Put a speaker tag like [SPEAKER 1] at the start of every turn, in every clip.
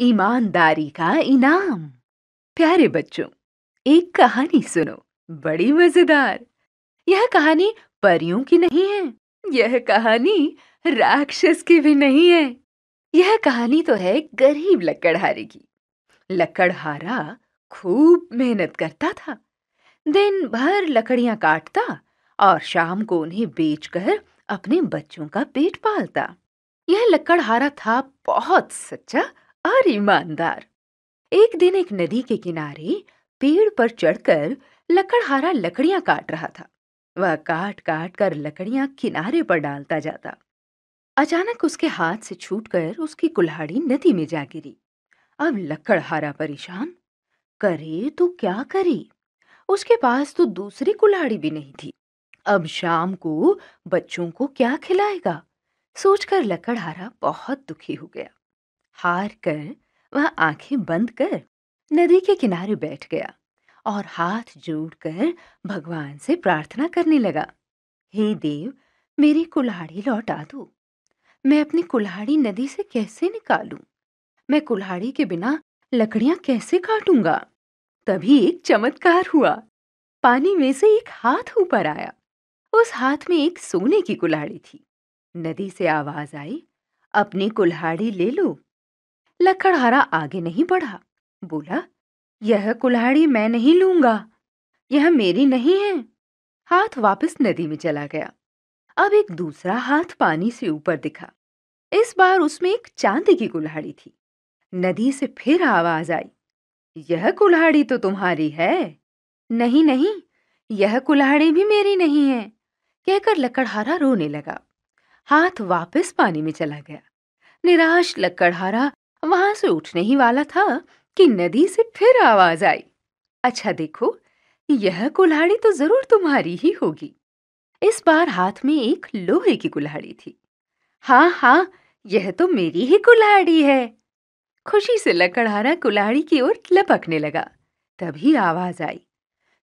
[SPEAKER 1] ईमानदारी का इनाम प्यारे बच्चों एक कहानी सुनो बड़ी मजेदार यह कहानी परियों की नहीं है यह कहानी राक्षस की भी नहीं है यह कहानी तो है गरीब लकड़हारे की लकड़हारा खूब मेहनत करता था दिन भर लकड़ियां काटता और शाम को उन्हें बेचकर अपने बच्चों का पेट पालता यह लकड़हारा था बहुत सच्चा और ईमानदार एक दिन एक नदी के किनारे पेड़ पर चढ़कर लकड़हारा लकड़ियां काट रहा था वह काट काट कर लकड़ियां किनारे पर डालता जाता अचानक उसके हाथ से छूटकर उसकी कुल्हाड़ी नदी में जा गिरी अब लकड़हारा परेशान करे तो क्या करे उसके पास तो दूसरी कुल्हाड़ी भी नहीं थी अब शाम को बच्चों को क्या खिलाएगा सोचकर लकड़हारा बहुत दुखी हो गया हार कर वह आंखें बंद कर नदी के किनारे बैठ गया और हाथ जोड़कर भगवान से प्रार्थना करने लगा हे देव मेरी कुल्हाड़ी लौटा दो मैं अपनी कुल्हाड़ी नदी से कैसे निकालूं? मैं कुल्हाड़ी के बिना लकड़ियां कैसे काटूंगा तभी एक चमत्कार हुआ पानी में से एक हाथ ऊपर आया उस हाथ में एक सोने की कुल्हाड़ी थी नदी से आवाज आई अपनी कुल्हाड़ी ले लो लकड़हारा आगे नहीं बढ़ा बोला यह कुल्हाड़ी मैं नहीं लूंगा यह मेरी नहीं है हाथ वापस नदी में चला गया अब एक दूसरा हाथ पानी से ऊपर दिखा इस बार उसमें एक चांदी की कुल्हाड़ी थी नदी से फिर आवाज आई यह कुल्हाड़ी तो तुम्हारी है नहीं नहीं यह कुल्हाड़ी भी मेरी नहीं है कहकर लकड़हारा रोने लगा हाथ वापस पानी में चला गया निराश लकड़हारा वहां से उठने ही वाला था कि नदी से फिर आवाज आई अच्छा देखो यह कुल्हाड़ी तो जरूर तुम्हारी ही होगी इस बार हाथ में एक लोहे की कुल्हाड़ी थी हाँ हाँ यह तो मेरी ही कुल्हाड़ी है खुशी से लकड़हारा कुल्हाड़ी की ओर लपकने लगा तभी आवाज आई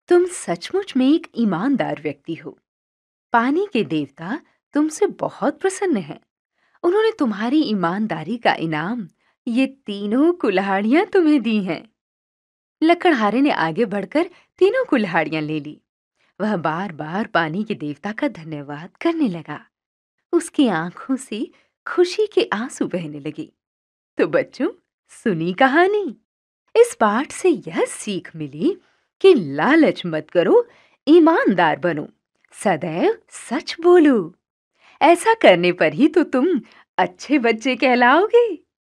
[SPEAKER 1] तुम सचमुच में एक ईमानदार व्यक्ति हो पानी के देवता तुमसे बहुत प्रसन्न हैं उन्होंने तुम्हारी ईमानदारी का इनाम ये तीनों कुल्हाड़ियां तुम्हें दी हैं लकड़हारे ने आगे बढ़कर तीनों कुल्हाड़ियां ले ली वह बार बार पानी के देवता का धन्यवाद करने लगा उसकी आंखों से खुशी के आंसू बहने लगे तो बच्चों सुनी कहानी इस पाठ से यह सीख मिली कि लालच मत करो ईमानदार बनो सदैव सच बोलो ऐसा करने पर ही तो तुम अच्छे बच्चे कहलाओगे